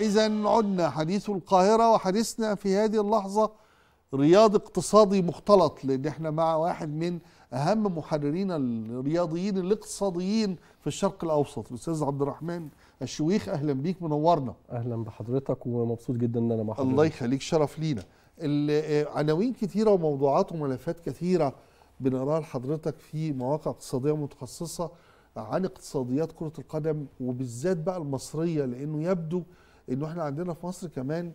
إذا عدنا حديث القاهرة وحديثنا في هذه اللحظة رياض اقتصادي مختلط لأن احنا مع واحد من أهم محررين الرياضيين الاقتصاديين في الشرق الأوسط الأستاذ عبد الرحمن الشويخ أهلا بيك منورنا أهلا بحضرتك ومبسوط جدا إن أنا مع حضرتك الله يخليك شرف لينا آه، عناوين كثيرة وموضوعات وملفات كثيرة بنقراها لحضرتك في مواقع اقتصادية متخصصة عن اقتصاديات كرة القدم وبالذات بقى المصرية لأنه يبدو انه احنا عندنا في مصر كمان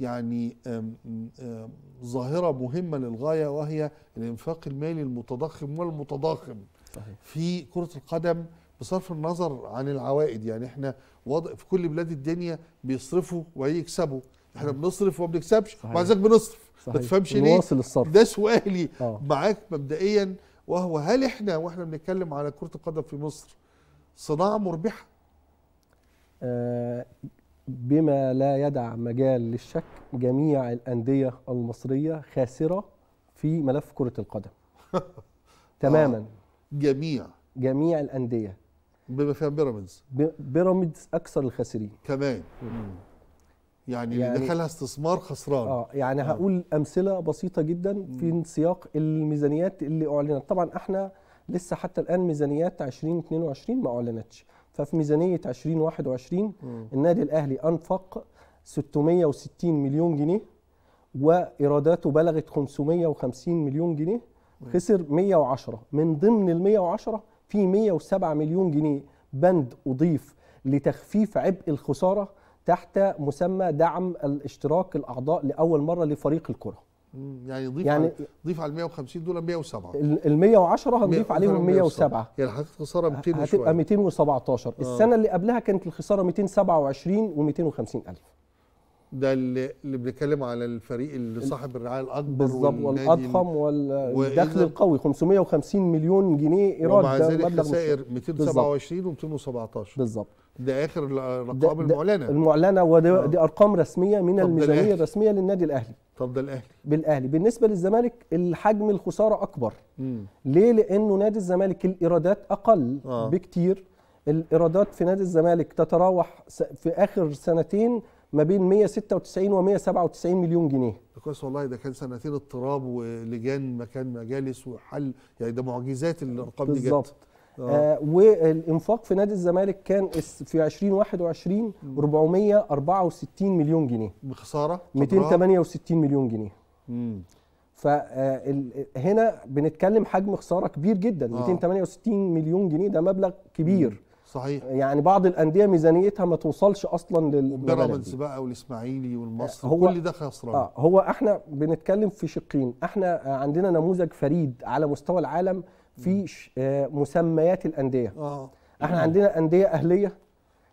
يعني آم آم ظاهره مهمه للغايه وهي الانفاق المالي المتضخم والمتضاخم صحيح. في كره القدم بصرف النظر عن العوائد يعني احنا وضع في كل بلاد الدنيا بيصرفوا ويكسبوا احنا بنصرف وما بنكسبش ومع ذلك بنصرف ما تفهمش ليه الصرف ده سؤالي آه. معاك مبدئيا وهو هل احنا واحنا بنتكلم على كره القدم في مصر صناعه مربحه آه بما لا يدع مجال للشك جميع الأندية المصرية خاسرة في ملف كرة القدم تماما آه. جميع جميع الأندية بما فيها بيراميدز بيراميدز أكثر الخاسرين كمان يعني, يعني اللي دخلها استثمار خسران اه يعني آه. هقول امثله بسيطه جدا في سياق الميزانيات اللي اعلنت طبعا احنا لسه حتى الان ميزانيات 2022 ما اعلنتش ففي ميزانيه 2021 النادي الاهلي انفق 660 مليون جنيه وايراداته بلغت 550 مليون جنيه خسر 110 من ضمن ال 110 في 107 مليون جنيه بند اضيف لتخفيف عبء الخساره تحت مسمى دعم الاشتراك الاعضاء لاول مره لفريق الكره يعني ضيف يعني على ضيف على ال 150 دول 107 ال 110 هنضيف عليهم 107 يعني حضرتك خساره 200 وشويه هتبقى 217 آه. السنه اللي قبلها كانت الخساره 227 و250 الف ده اللي, اللي بنتكلم على الفريق اللي صاحب الرعايه الاكبر بالظبط والاضخم والدخل القوي 550 مليون جنيه ايراد ومع ذلك خسائر 227 و217 بالظبط ده اخر الارقام المعلنه المعلنه ودي آه. دي ارقام رسميه من الميزانيه الرسميه للنادي الاهلي طب ده الاهلي بالاهلي بالنسبه للزمالك الحجم الخساره اكبر مم. ليه لانه نادي الزمالك الايرادات اقل آه. بكتير الايرادات في نادي الزمالك تتراوح في اخر سنتين ما بين 196 و 197 مليون جنيه كويس والله ده كان سنتين اضطراب ولجان مكان مجالس وحل يعني ده معجزات الارقام دي جت بالظبط آه. آه والانفاق في نادي الزمالك كان في 2021 464 مليون جنيه بخساره 268 مليون جنيه امم فهنا آه، بنتكلم حجم خساره كبير جدا آه. 268 مليون جنيه ده مبلغ كبير صحيح يعني بعض الانديه ميزانيتها ما توصلش اصلا لل بيراميدز بقى والاسماعيلي والمصري هو كل ده خسران آه هو احنا بنتكلم في شقين احنا عندنا نموذج فريد على مستوى العالم في آه، مسميات الانديه آه. احنا آه. عندنا انديه اهليه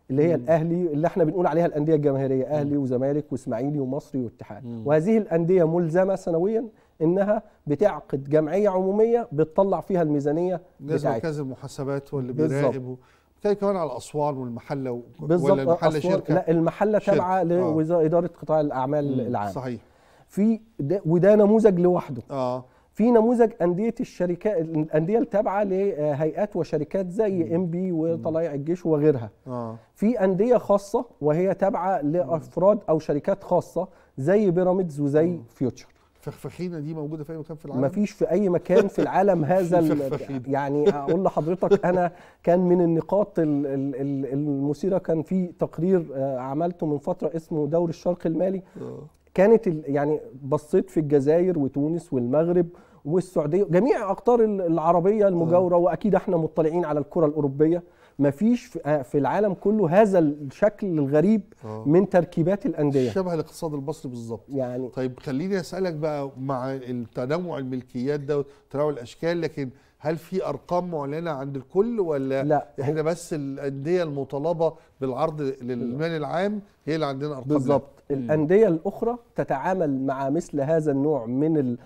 اللي هي مم. الاهلي اللي احنا بنقول عليها الانديه الجماهيريه اهلي وزمالك واسماعيلي ومصري واتحاد وهذه الانديه ملزمه سنويا انها بتعقد جمعيه عموميه بتطلع فيها الميزانيه بتاعتها مركز المحاسبات واللي بيراقب كان كمان على اسوان والمحله بالظبط ولا المحله شركه لا المحله تابعه لاداره آه. قطاع الاعمال العام صحيح في ده وده نموذج لوحده اه في نموذج انديه الشركات الانديه التابعه لهيئات وشركات زي ام بي وطلائع الجيش وغيرها آه. في انديه خاصه وهي تابعه لافراد او شركات خاصه زي بيراميدز وزي فيوتشر فخفخينه دي موجوده في اي مكان في العالم مفيش في اي مكان في العالم هذا يعني اقول لحضرتك انا كان من النقاط المثيره كان في تقرير آه، عملته من فتره اسمه دوري الشرق المالي آه. كانت يعني بصيت في الجزائر وتونس والمغرب والسعوديه جميع اقطار العربيه المجاوره آه. واكيد احنا مطلعين على الكره الاوروبيه مفيش آه، في العالم كله هذا الشكل الغريب آه. من تركيبات الانديه شبه الاقتصاد المصري بالظبط يعني طيب خليني اسالك بقى مع التنوع الملكيات ده تنوع الاشكال لكن هل في ارقام معلنه عند الكل ولا لا احنا بس الانديه المطالبه بالعرض للمال العام هي اللي عندنا ارقام بالظبط الانديه الاخرى تتعامل مع مثل هذا النوع من ال...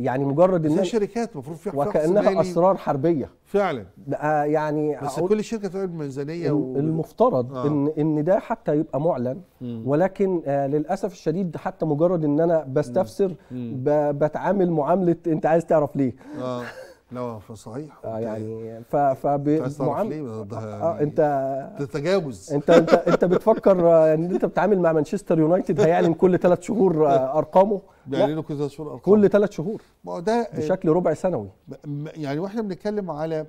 يعني مجرد ان شركات المفروض فيها وكانها اسرار حربيه فعلا يعني بس كل شركه تعمل ميزانيه و... المفترض آه. ان ان ده حتى يبقى معلن ولكن آه للاسف الشديد حتى مجرد ان انا بستفسر مم. بتعامل معامله انت عايز تعرف ليه اه لا صحيح آه يعني ف ف انت تتجاوز انت انت انت بتفكر ان انت بتتعامل مع مانشستر يونايتد هيعلن كل ثلاث شهور آه، ارقامه بيعلنوا ثلاث شهور ارقام كل ثلاث شهور ده بشكل ربع سنوي يعني واحنا بنتكلم على آه،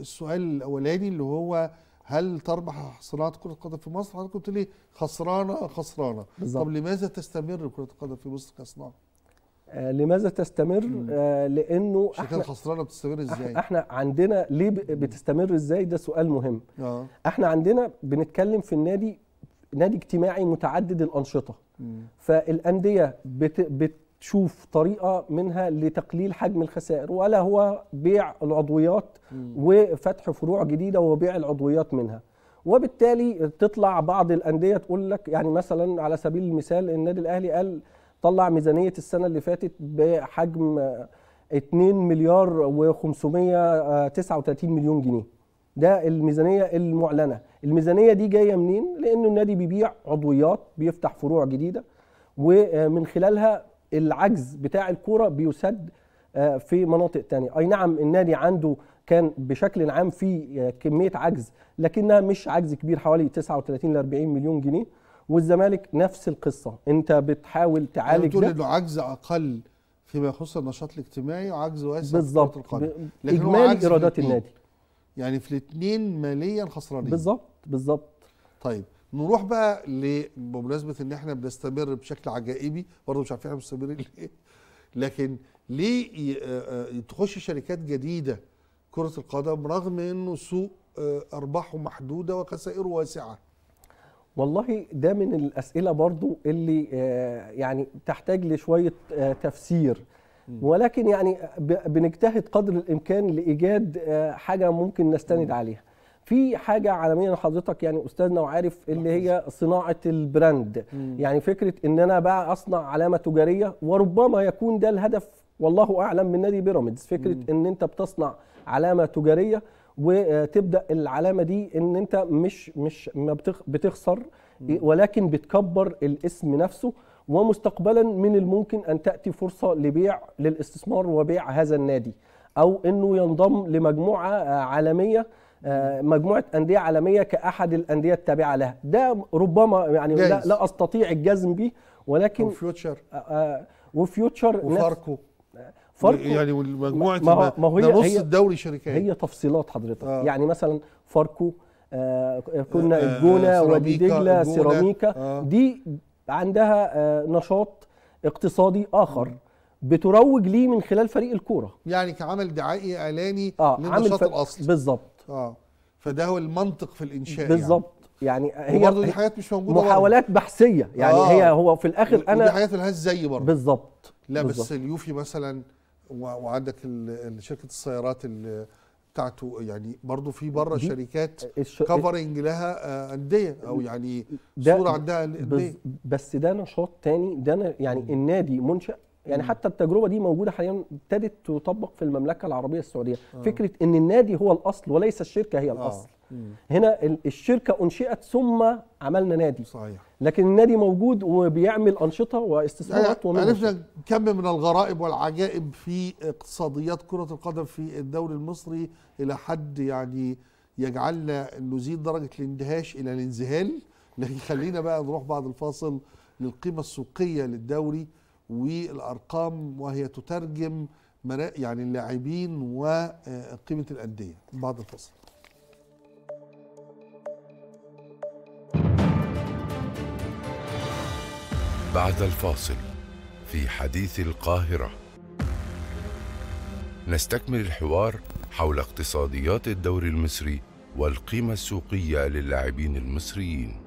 السؤال الاولاني اللي هو هل تربح صناعه كره القدم في مصر؟ حضرتك قلت لي خسرانه خسرانه بالزبط. طب لماذا تستمر كره القدم في مصر كصناعه؟ آه لماذا تستمر؟ آه لانه احنا خسرانه بتستمر ازاي؟ احنا عندنا ليه بتستمر ازاي؟ ده سؤال مهم. آه. احنا عندنا بنتكلم في النادي نادي اجتماعي متعدد الانشطه. مم. فالانديه بت بت تشوف طريقه منها لتقليل حجم الخسائر ولا هو بيع العضويات وفتح فروع جديده وبيع العضويات منها وبالتالي تطلع بعض الانديه تقول لك يعني مثلا على سبيل المثال النادي الاهلي قال طلع ميزانيه السنه اللي فاتت بحجم 2 مليار و539 مليون جنيه ده الميزانيه المعلنه الميزانيه دي جايه منين لانه النادي بيبيع عضويات بيفتح فروع جديده ومن خلالها العجز بتاع الكوره بيسد آه، في مناطق تانية اي نعم النادي عنده كان بشكل عام في آه، كميه عجز لكنها مش عجز كبير حوالي 39 ل 40 مليون جنيه والزمالك نفس القصه انت بتحاول تعالج بتقول انه عجز اقل فيما يخص النشاط الاجتماعي وعجز واسع بالظبط اجمالي ايرادات النادي يعني في الاثنين ماليا خسرانين بالظبط بالظبط طيب نروح بقى بمناسبه ان احنا بنستمر بشكل عجائبي برضه مش عارفين احنا مستمرين ليه لكن ليه آه، آه، تخش شركات جديده كره القدم رغم انه سوق آه، ارباحه محدوده وخسائره واسعه والله ده من الاسئله برضو اللي يعني تحتاج لشويه تفسير ولكن يعني بنجتهد قدر الامكان لايجاد حاجه ممكن نستند عليها في حاجه عالميا حضرتك يعني استاذنا وعارف اللي هي صناعه البراند مم. يعني فكره ان انا بقى اصنع علامه تجاريه وربما يكون ده الهدف والله اعلم من نادي بيراميدز فكره مم. ان انت بتصنع علامه تجاريه وتبدا العلامه دي ان انت مش مش ما بتخسر ولكن بتكبر الاسم نفسه ومستقبلا من الممكن ان تاتي فرصه لبيع للاستثمار وبيع هذا النادي او انه ينضم لمجموعه آه، عالميه آه، مجموعه انديه عالميه كاحد الانديه التابعه لها ده ربما يعني لا, لا استطيع الجزم به ولكن آه، آه، وفيوتشر وفيوتشر وفاركو فاركو يعني والمجموعه ما, ما هي نص الدوري شركات هي تفصيلات حضرتك آه. يعني مثلا فاركو آه كنا آه الجونه آه ودي دجله سيراميكا آه. دي عندها آه نشاط اقتصادي اخر بتروج ليه من خلال فريق الكوره يعني كعمل دعائي اعلاني آه للنشاط الاصلي بالظبط اه فده هو المنطق في الانشاء يعني. بالظبط يعني, يعني هي برضه دي حاجات مش موجوده محاولات برضه. بحثيه يعني آه. هي هو في الاخر انا دي حاجات ملهاش زي برضه بالظبط لا بالزبط. بس اليوفي مثلا وعندك شركه السيارات بتاعته يعني برضه في بره شركات الش... كفرنج لها آه، انديه او يعني صوره عندها انديه بس, بس ده نشاط تاني ده يعني النادي منشأ يعني حتى التجربه دي موجوده حاليا ابتدت تطبق في المملكه العربيه السعوديه آه. فكره ان النادي هو الاصل وليس الشركه هي آه. الاصل آه. هنا الشركه انشئت ثم عملنا نادي صحيح لكن النادي موجود وبيعمل انشطه واستثمارات يعني عرفنا كم من الغرائب والعجائب في اقتصاديات كره القدم في الدوري المصري الى حد يعني يجعلنا نزيد درجه الاندهاش الى الانذهال لكن خلينا بقى نروح بعد الفاصل للقيمه السوقيه للدوري والارقام وهي تترجم يعني اللاعبين وقيمه الانديه بعد الفصل بعد الفاصل في حديث القاهره نستكمل الحوار حول اقتصاديات الدوري المصري والقيمه السوقيه للاعبين المصريين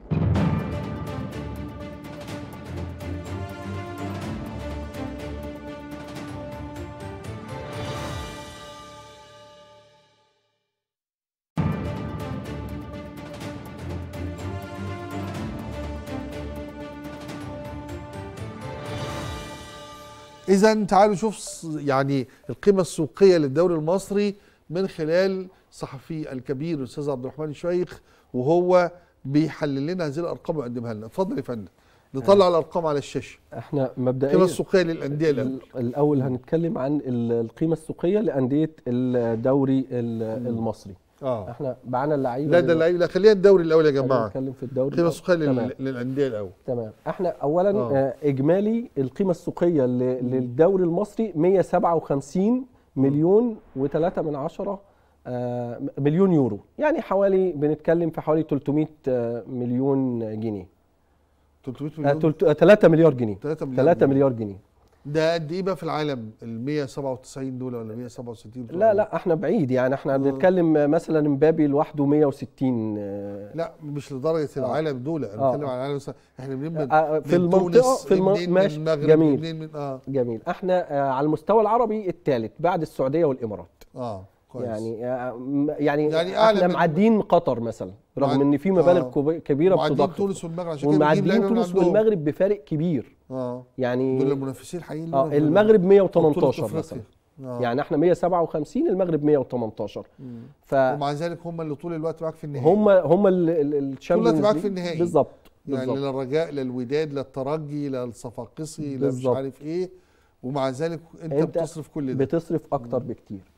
اذا تعالوا نشوف يعني القيمه السوقيه للدوري المصري من خلال صحفي الكبير الاستاذ عبد الرحمن الشيخ وهو بيحلل لنا هذه الارقام ويقدمها لنا اتفضل يا فندم نطلع الارقام على الشاشه احنا مبدئيا القيمه السوقيه للانديه الاول الاول هنتكلم عن القيمه السوقيه لانديه الدوري المصري اه احنا معانا اللعيبه لا ده اللعيبه لا خلينا الدوري الاول يا جماعه نتكلم في الدوري القيمه السوقيه للانديه الاول تمام احنا اولا آه. آه، اجمالي القيمه السوقيه للدوري المصري 157 مليون و3 من عشرة آه مليون يورو يعني حوالي بنتكلم في حوالي 300 آه، مليون جنيه 300 آه، مليون 3 مليار جنيه 3 مليار, 3 مليار جنيه ده قد ايه بقى في العالم ال 197 دول ولا 167 دول لا لا احنا بعيد يعني احنا آه. بنتكلم مثلا مبابي لوحده 160 آه. لا مش لدرجه آه. العالم دول انا آه. بتكلم على العالم احنا منين من في المنطقه في المنطقه ماشي من المغرب جميل من اه جميل احنا على المستوى العربي الثالث بعد السعوديه والامارات اه كويس يعني يعني, يعني احنا معدين قطر مثلا رغم ان في مبالغ آه. كبيره بتضخ ومعدين تونس والمغرب عشان كده تونس والمغرب بفارق كبير اه يعني دول المنافسين الحقيقيين اه المغرب 118 مثلا آه. يعني احنا 157 المغرب 118 ف... ومع ذلك هم اللي طول الوقت معاك في النهائي هم هم الشامبيونز طول الوقت معاك في النهائي بالظبط يعني للرجاء للوداد للترجي للصفاقسي مش عارف ايه ومع ذلك انت, انت بتصرف كل ده بتصرف اكتر مم. بكتير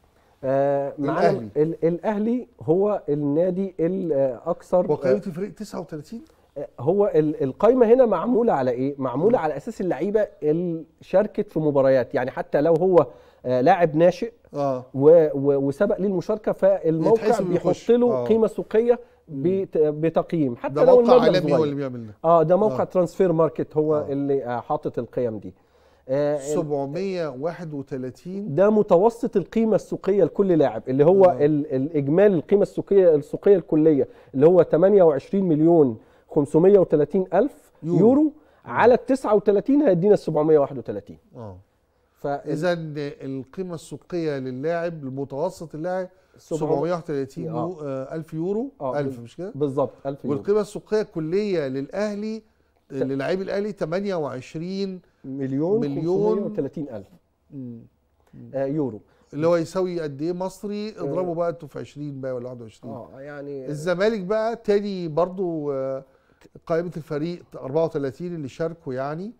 آه الاهلي الاهلي هو النادي الاكثر وقيمه الفريق 39 هو القايمه هنا معموله على ايه معموله على اساس اللعيبه اللي شاركت في مباريات يعني حتى لو هو آه، لاعب ناشئ آه. و و وسبق ليه المشاركه فالموقع بيحط له آه. قيمه سوقيه بتقييم حتى ده لو موقع عالمي هو اللي بيعمل ده اه ده موقع آه. ترانسفير ماركت هو آه. اللي آه، حاطط القيم دي آه 731 ده متوسط القيمه السوقيه لكل لاعب اللي هو آه. الاجمالي القيمه السوقيه السوقيه الكليه اللي هو 28 مليون 530000 يورو, يورو على ال 39 هيدينا ال 731 اه فاذا القيمه السوقيه للاعب المتوسط اللاعب 731 آه. آه. 1000 يورو آه. 1000 آه، مش كده بالظبط 1000 يورو والقيمه السوقيه الكليه للاهلي للاعيب الاهلي 28 مليون مليون 530000 آه يورو اللي هو يساوي قد ايه مصري آه. اضربه بقى انتوا في 20 بقى ولا 21 اه يعني الزمالك بقى تاني برضه آه قائمه الفريق 34 اللي شاركوا يعني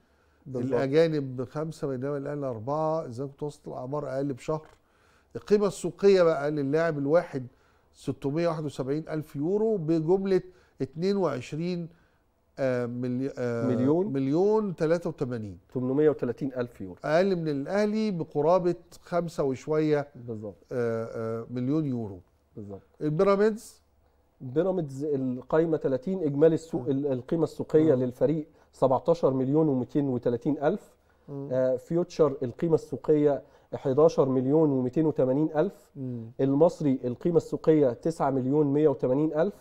بالضبط. الاجانب خمسه بينما الاهلي اربعه اذا متوسط الاعمار اقل بشهر القيمه السوقيه بقى للاعب الواحد 671 الف يورو بجمله 22 آه ملي آه مليون مليون 83 830 الف يورو اقل من الاهلي بقرابه خمسه وشويه بالظبط آه،, آه مليون يورو بالظبط البيراميدز بيراميدز القايمه 30 اجمالي السوق القيمه السوقيه للفريق 17 مليون و230 الف آه فيوتشر القيمه السوقيه 11 مليون و280 الف المصري القيمه السوقيه 9 مليون 180 الف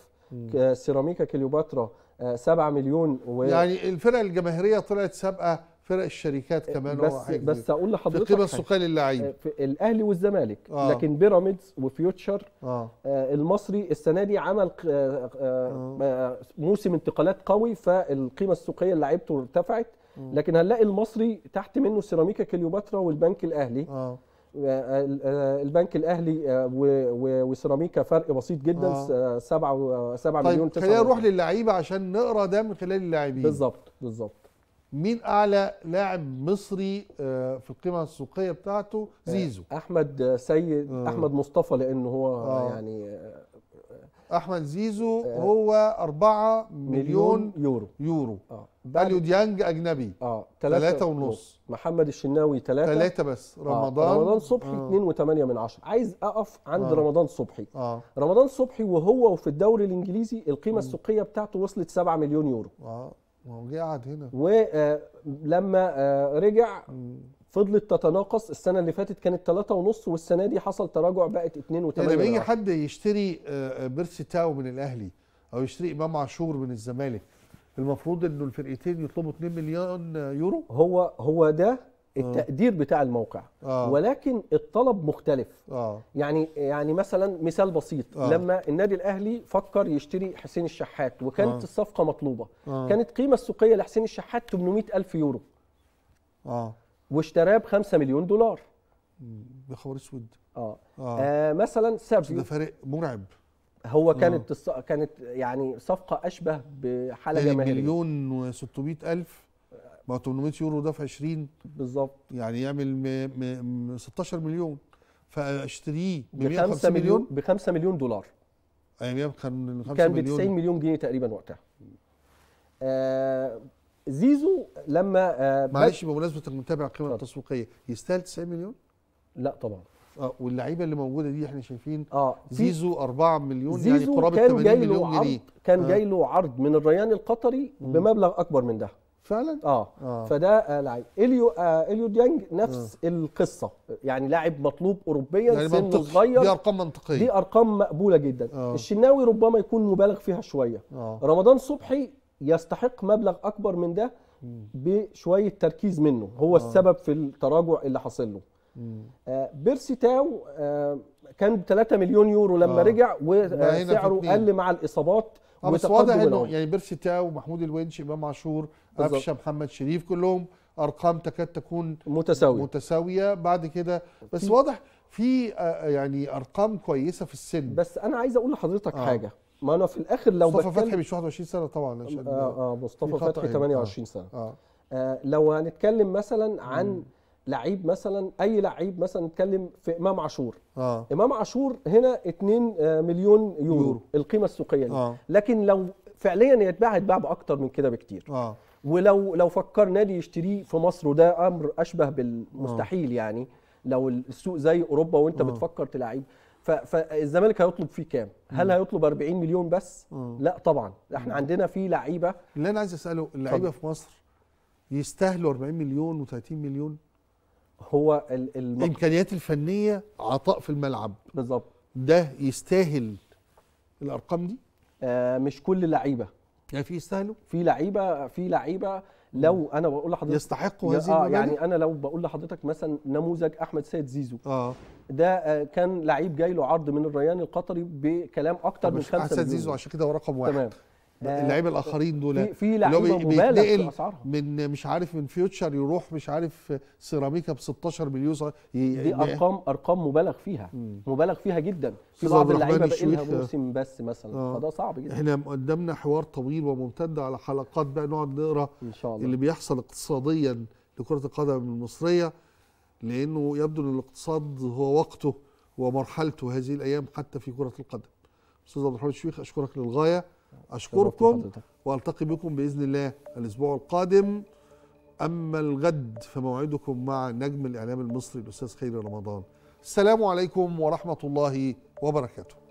سيراميكا كليوباترا 7 آه، مليون و... يعني الفرق الجماهيريه طلعت سابقه فرق الشركات كمان بس بس اقول لحضرتك آه، في قيمه السوقيه للعيب الاهلي والزمالك آه. لكن بيراميدز وفيوتشر آه. آه المصري السنه دي عمل آه، آه،, آه آه موسم انتقالات قوي فالقيمه السوقيه لعيبته ارتفعت لكن هنلاقي المصري تحت منه سيراميكا كليوباترا والبنك الاهلي آه. البنك الاهلي وسيراميكا فرق بسيط جدا 7 آه. 7 طيب مليون طيب خلينا نروح للعيبه عشان نقرا ده من خلال اللاعبين بالظبط بالظبط مين اعلى لاعب مصري آه، في القيمه السوقيه بتاعته آه، زيزو احمد سيد آه. احمد مصطفى لانه هو آه. يعني احمد زيزو آه. هو 4 مليون, مليون يورو يورو اه اليو ديانج اجنبي اه 3 ونص محمد الشناوي 3 3 بس رمضان آه. رمضان صبحي 2.8 آه. من 10 عايز اقف عند آه. رمضان صبحي آه. رمضان صبحي وهو في الدوري الانجليزي القيمه السوقيه بتاعته وصلت 7 مليون يورو اه ما هو جه قعد هنا ولما آه، آه، رجع فضلت تتناقص السنه اللي فاتت كانت 3.5 والسنه دي حصل تراجع بقت 2.8 لما يجي حد يشتري آه، بيرسي تاو من الاهلي او يشتري امام عاشور من الزمالك المفروض انه الفرقتين يطلبوا 2 مليون يورو هو هو ده آه. التقدير بتاع الموقع آه. ولكن الطلب مختلف آه. يعني يعني مثلا مثال بسيط آه. لما النادي الاهلي فكر يشتري حسين الشحات وكانت آه. الصفقه مطلوبه آه. كانت القيمه السوقيه لحسين الشحات 800 الف يورو اه واشتراه ب 5 مليون دولار ده خبر اسود آه. آه. آه مثلا سابيو ده فارق مرعب هو آه. كانت آه. كانت يعني صفقه اشبه بحاله جماهيريه مليون و600 الف ما 800 يورو ده في 20 بالظبط يعني يعمل م م 16 مليون فاشتريه ب 5 مليون ب 5 مليون دولار ايام كان 5 كان ب 90 مليون جنيه تقريبا وقتها آه زيزو لما آه معلش بمناسبه المتابع القيمه التسويقيه يستاهل 90 مليون؟ لا طبعا اه واللعيبه اللي موجوده دي احنا شايفين اه زيزو 4 مليون يعني زيزو يعني قرابه 80 مليون جنيه كان كان آه. جاي له عرض من الريان القطري بمبلغ اكبر من ده فعلا اه, آه. فده آه، لعيب اليو آه اليو ديانج نفس آه. القصه يعني لاعب مطلوب اوروبيا يعني سنه صغير دي ارقام منطقيه دي ارقام مقبوله جدا آه. الشناوي ربما يكون مبالغ فيها شويه آه. رمضان صبحي يستحق مبلغ اكبر من ده بشويه تركيز منه هو آه. السبب في التراجع اللي حاصل له آه بيرسي تاو آه كان ب 3 مليون يورو لما آه. رجع وسعره قل مع الاصابات اه بس واضح انه يعني بيرسي تاو محمود الونش امام عاشور قفشه محمد شريف كلهم ارقام تكاد تكون متساويه متساويه بعد كده بس واضح في آه، آه، يعني ارقام كويسه في السن بس انا عايز اقول لحضرتك آه. حاجه ما انا في الاخر لو مصطفى فتحي مش 21 سنه طبعا عشان اه اه مصطفى فتحي 28 آه. سنه آه. آه لو هنتكلم مثلا عن م. لعيب مثلا اي لعيب مثلا نتكلم في امام عاشور آه. امام عاشور هنا 2 آه، مليون يورو, يورو. القيمه السوقيه دي آه. لكن لو فعليا يتباع يتباع باكتر من كده بكتير آه. ولو لو فكر نادي يشتريه في مصر وده امر اشبه بالمستحيل آه. يعني لو السوق زي اوروبا وانت آه. بتفكر تلعيب فالزمالك هيطلب فيه كام؟ هل هيطلب 40 مليون بس؟ آه. لا طبعا احنا عندنا في لعيبه اللي انا عايز اساله اللعيبه في مصر يستاهلوا 40 مليون و30 مليون هو الم... الامكانيات الفنيه عطاء في الملعب بالظبط ده يستاهل الارقام دي آه مش كل اللعيبه يعني في يستاهلوا في لعيبه في لعيبه لو انا بقول لحضرتك يستحقوا هذه آه يعني انا لو بقول لحضرتك مثلا نموذج احمد سيد زيزو اه ده آه، كان لعيب جاي له عرض من الريان القطري بكلام اكتر من 5 مليون احمد سيد زيزو عشان كده هو رقم واحد تمام اللعيبه الاخرين دول في لعيبه مبالغ في اسعارها من مش عارف من فيوتشر يروح مش عارف سيراميكا ب 16 مليون دي يعني ارقام ارقام مبالغ فيها مم. مبالغ فيها جدا في بعض اللعيبه باقي لها موسم بس مثلا آه. فده صعب جدا احنا قدامنا حوار طويل وممتد على حلقات بقى نقعد نقرا ان شاء الله اللي بيحصل اقتصاديا لكره القدم المصريه لانه يبدو ان الاقتصاد هو وقته ومرحلته هذه الايام حتى في كره القدم استاذ عبد الرحمن الشيخ اشكرك للغايه أشكركم وألتقي بكم بإذن الله الأسبوع القادم أما الغد فموعدكم مع نجم الإعلام المصري الأستاذ خيري رمضان السلام عليكم ورحمة الله وبركاته